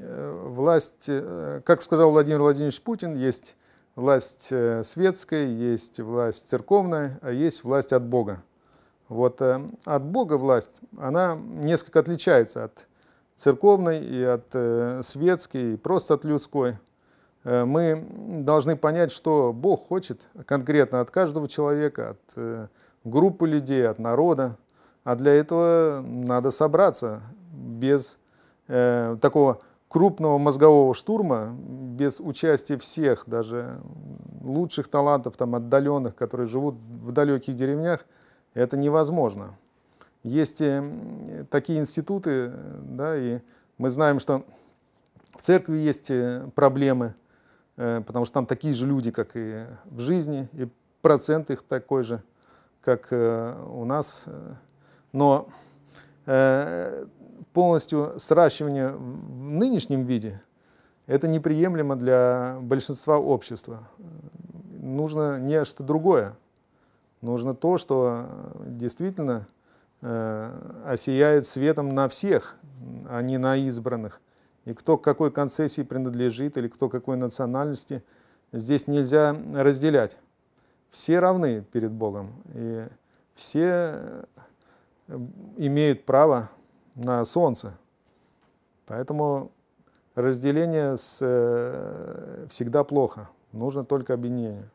Э, власть, э, как сказал Владимир Владимирович Путин, есть власть э, светская, есть власть церковная, а есть власть от Бога. Вот от Бога власть, она несколько отличается от церковной и от светской, и просто от людской. Мы должны понять, что Бог хочет конкретно от каждого человека, от группы людей, от народа. А для этого надо собраться без Э, такого крупного мозгового штурма, без участия всех, даже лучших талантов, там, отдаленных, которые живут в далеких деревнях, это невозможно. Есть э, такие институты, да, и мы знаем, что в церкви есть э, проблемы, потому что там такие же люди, как и в жизни, и процент их такой же, как у нас. Но полностью сращивание в нынешнем виде, это неприемлемо для большинства общества. Нужно не что другое. Нужно то, что действительно э, осияет светом на всех, а не на избранных. И кто к какой концессии принадлежит или кто какой национальности, здесь нельзя разделять. Все равны перед Богом, и все э, имеют право на солнце. Поэтому разделение с, э, всегда плохо. Нужно только объединение.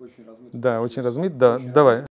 Очень размыто. Да, очень размыто. Да, очень давай.